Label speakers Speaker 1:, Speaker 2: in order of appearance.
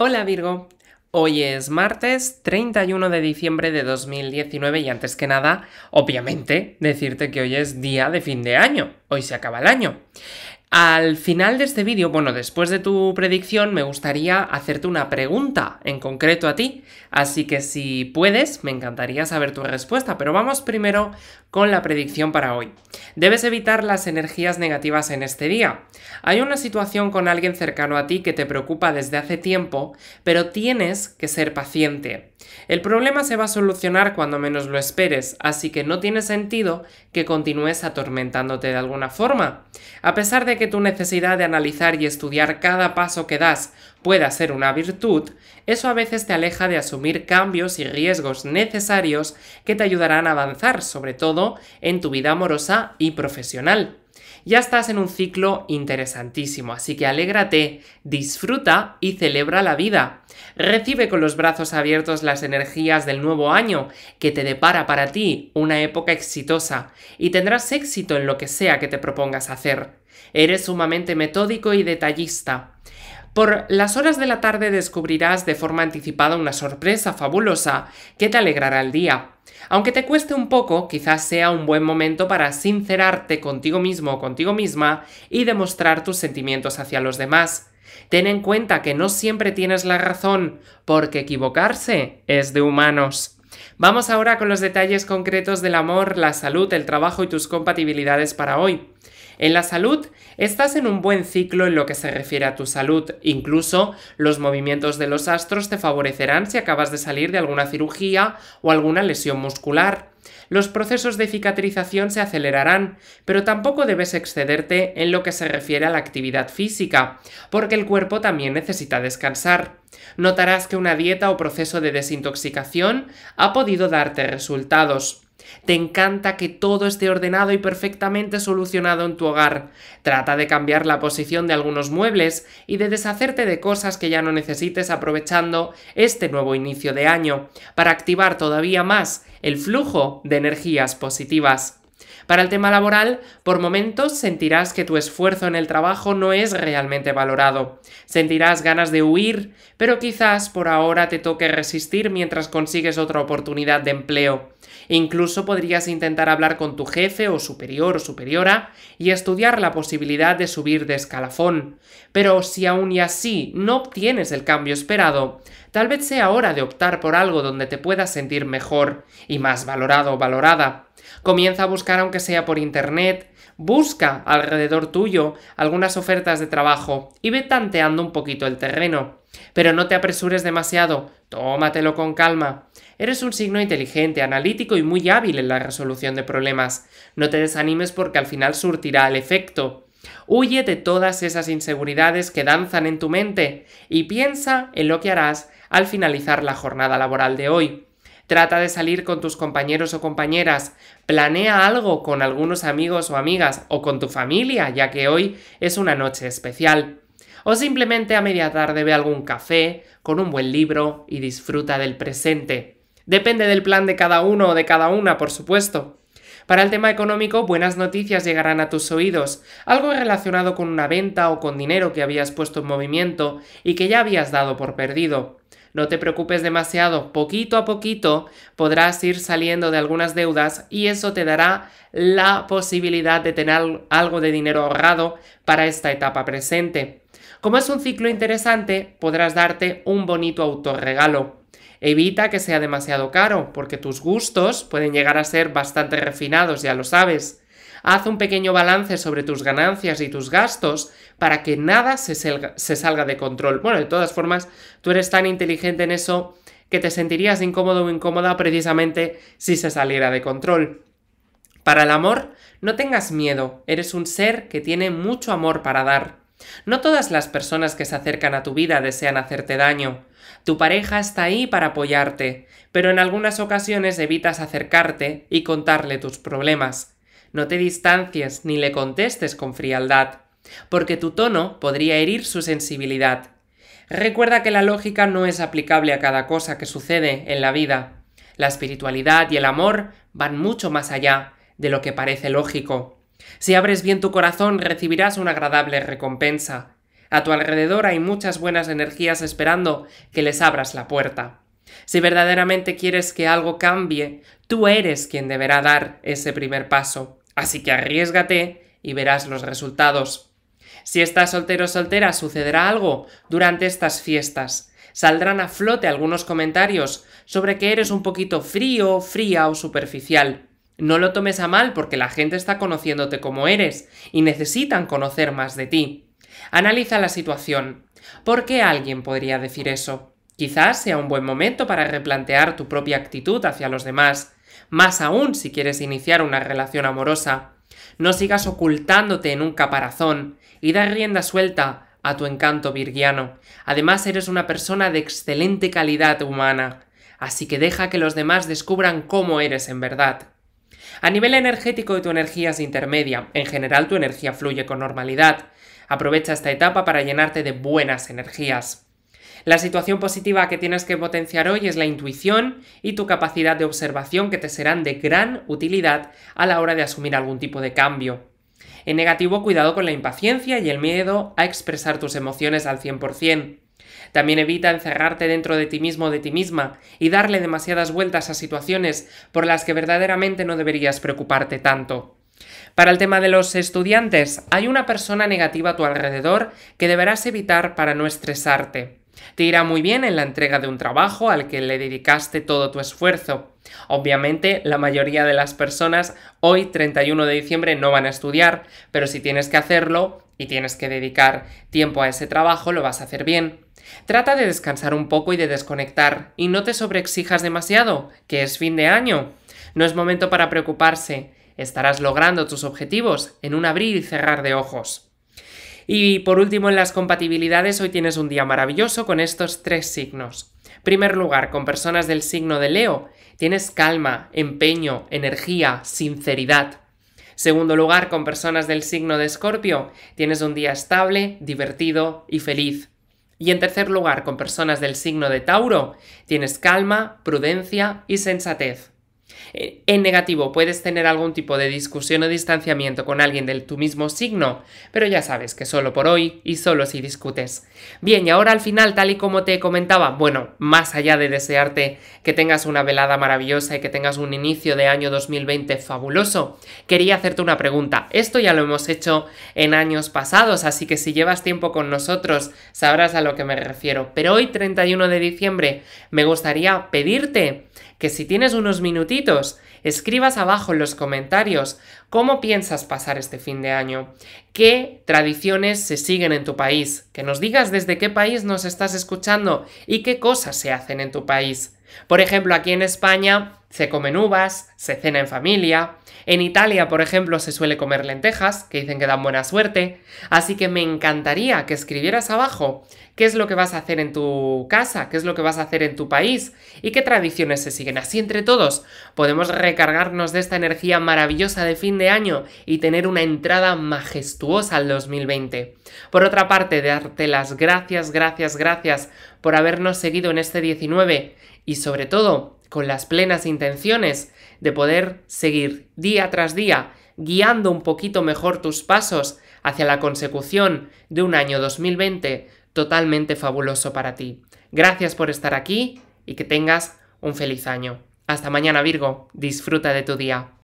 Speaker 1: Hola Virgo, hoy es martes 31 de diciembre de 2019 y antes que nada, obviamente, decirte que hoy es día de fin de año, hoy se acaba el año. Al final de este vídeo, bueno, después de tu predicción, me gustaría hacerte una pregunta en concreto a ti, así que si puedes, me encantaría saber tu respuesta, pero vamos primero con la predicción para hoy. Debes evitar las energías negativas en este día. Hay una situación con alguien cercano a ti que te preocupa desde hace tiempo, pero tienes que ser paciente. El problema se va a solucionar cuando menos lo esperes, así que no tiene sentido que continúes atormentándote de alguna forma. A pesar de que tu necesidad de analizar y estudiar cada paso que das pueda ser una virtud, eso a veces te aleja de asumir cambios y riesgos necesarios que te ayudarán a avanzar, sobre todo en tu vida amorosa y profesional ya estás en un ciclo interesantísimo, así que alégrate, disfruta y celebra la vida. Recibe con los brazos abiertos las energías del nuevo año que te depara para ti una época exitosa y tendrás éxito en lo que sea que te propongas hacer. Eres sumamente metódico y detallista por las horas de la tarde descubrirás de forma anticipada una sorpresa fabulosa que te alegrará el día. Aunque te cueste un poco, quizás sea un buen momento para sincerarte contigo mismo o contigo misma y demostrar tus sentimientos hacia los demás. Ten en cuenta que no siempre tienes la razón, porque equivocarse es de humanos. Vamos ahora con los detalles concretos del amor, la salud, el trabajo y tus compatibilidades para hoy. En la salud, estás en un buen ciclo en lo que se refiere a tu salud. Incluso los movimientos de los astros te favorecerán si acabas de salir de alguna cirugía o alguna lesión muscular. Los procesos de cicatrización se acelerarán, pero tampoco debes excederte en lo que se refiere a la actividad física, porque el cuerpo también necesita descansar. Notarás que una dieta o proceso de desintoxicación ha podido darte resultados. Te encanta que todo esté ordenado y perfectamente solucionado en tu hogar. Trata de cambiar la posición de algunos muebles y de deshacerte de cosas que ya no necesites aprovechando este nuevo inicio de año para activar todavía más el flujo de energías positivas. Para el tema laboral, por momentos sentirás que tu esfuerzo en el trabajo no es realmente valorado. Sentirás ganas de huir, pero quizás por ahora te toque resistir mientras consigues otra oportunidad de empleo. Incluso podrías intentar hablar con tu jefe o superior o superiora y estudiar la posibilidad de subir de escalafón. Pero si aún y así no obtienes el cambio esperado, tal vez sea hora de optar por algo donde te puedas sentir mejor y más valorado o valorada. Comienza a buscar aunque sea por internet, busca alrededor tuyo algunas ofertas de trabajo y ve tanteando un poquito el terreno. Pero no te apresures demasiado, tómatelo con calma. Eres un signo inteligente, analítico y muy hábil en la resolución de problemas. No te desanimes porque al final surtirá el efecto. Huye de todas esas inseguridades que danzan en tu mente y piensa en lo que harás al finalizar la jornada laboral de hoy. Trata de salir con tus compañeros o compañeras. Planea algo con algunos amigos o amigas o con tu familia, ya que hoy es una noche especial. O simplemente a media tarde ve algún café con un buen libro y disfruta del presente. Depende del plan de cada uno o de cada una, por supuesto. Para el tema económico, buenas noticias llegarán a tus oídos, algo relacionado con una venta o con dinero que habías puesto en movimiento y que ya habías dado por perdido. No te preocupes demasiado, poquito a poquito podrás ir saliendo de algunas deudas y eso te dará la posibilidad de tener algo de dinero ahorrado para esta etapa presente. Como es un ciclo interesante, podrás darte un bonito autorregalo. Evita que sea demasiado caro, porque tus gustos pueden llegar a ser bastante refinados, ya lo sabes. Haz un pequeño balance sobre tus ganancias y tus gastos para que nada se salga, de control. Bueno, de todas formas, tú eres tan inteligente en eso que te sentirías incómodo o incómoda precisamente si se saliera de control. Para el amor, no tengas miedo, eres un ser que tiene mucho amor para dar. No todas las personas que se acercan a tu vida desean hacerte daño. Tu pareja está ahí para apoyarte, pero en algunas ocasiones evitas acercarte y contarle tus problemas. No te distancies ni le contestes con frialdad, porque tu tono podría herir su sensibilidad. Recuerda que la lógica no es aplicable a cada cosa que sucede en la vida. La espiritualidad y el amor van mucho más allá de lo que parece lógico. Si abres bien tu corazón recibirás una agradable recompensa. A tu alrededor hay muchas buenas energías esperando que les abras la puerta. Si verdaderamente quieres que algo cambie, tú eres quien deberá dar ese primer paso. Así que arriesgate y verás los resultados. Si estás soltero o soltera, sucederá algo durante estas fiestas. Saldrán a flote algunos comentarios sobre que eres un poquito frío, fría o superficial. No lo tomes a mal porque la gente está conociéndote como eres y necesitan conocer más de ti. Analiza la situación. ¿Por qué alguien podría decir eso? Quizás sea un buen momento para replantear tu propia actitud hacia los demás más aún si quieres iniciar una relación amorosa. No sigas ocultándote en un caparazón y da rienda suelta a tu encanto virgiano. Además, eres una persona de excelente calidad humana, así que deja que los demás descubran cómo eres en verdad. A nivel energético tu energía es intermedia, en general tu energía fluye con normalidad. Aprovecha esta etapa para llenarte de buenas energías. La situación positiva que tienes que potenciar hoy es la intuición y tu capacidad de observación que te serán de gran utilidad a la hora de asumir algún tipo de cambio. En negativo, cuidado con la impaciencia y el miedo a expresar tus emociones al 100%. También evita encerrarte dentro de ti mismo o de ti misma y darle demasiadas vueltas a situaciones por las que verdaderamente no deberías preocuparte tanto. Para el tema de los estudiantes, hay una persona negativa a tu alrededor que deberás evitar para no estresarte. Te irá muy bien en la entrega de un trabajo al que le dedicaste todo tu esfuerzo. Obviamente, la mayoría de las personas hoy, 31 de diciembre, no van a estudiar, pero si tienes que hacerlo y tienes que dedicar tiempo a ese trabajo, lo vas a hacer bien. Trata de descansar un poco y de desconectar, y no te sobreexijas demasiado, que es fin de año. No es momento para preocuparse, estarás logrando tus objetivos en un abrir y cerrar de ojos. Y por último, en las compatibilidades, hoy tienes un día maravilloso con estos tres signos. En primer lugar, con personas del signo de Leo, tienes calma, empeño, energía, sinceridad. Segundo lugar, con personas del signo de Escorpio, tienes un día estable, divertido y feliz. Y en tercer lugar, con personas del signo de Tauro, tienes calma, prudencia y sensatez. Eh, en negativo, puedes tener algún tipo de discusión o distanciamiento con alguien del tu mismo signo, pero ya sabes que solo por hoy y solo si discutes. Bien, y ahora al final, tal y como te comentaba, bueno, más allá de desearte que tengas una velada maravillosa y que tengas un inicio de año 2020 fabuloso, quería hacerte una pregunta. Esto ya lo hemos hecho en años pasados, así que si llevas tiempo con nosotros sabrás a lo que me refiero. Pero hoy, 31 de diciembre, me gustaría pedirte que si tienes unos minutitos, escribas abajo en los comentarios cómo piensas pasar este fin de año, qué tradiciones se siguen en tu país, que nos digas desde qué país nos estás escuchando y qué cosas se hacen en tu país. Por ejemplo, aquí en España se comen uvas, se cena en familia. En Italia, por ejemplo, se suele comer lentejas, que dicen que dan buena suerte. Así que me encantaría que escribieras abajo qué es lo que vas a hacer en tu casa, qué es lo que vas a hacer en tu país y qué tradiciones se siguen. Así entre todos podemos recargarnos de esta energía maravillosa de fin de año y tener una entrada majestuosa al 2020. Por otra parte, darte las gracias, gracias, gracias por habernos seguido en este 19 y sobre todo con las plenas intenciones de poder seguir día tras día guiando un poquito mejor tus pasos hacia la consecución de un año 2020 totalmente fabuloso para ti. Gracias por estar aquí y que tengas un feliz año. Hasta mañana Virgo, disfruta de tu día.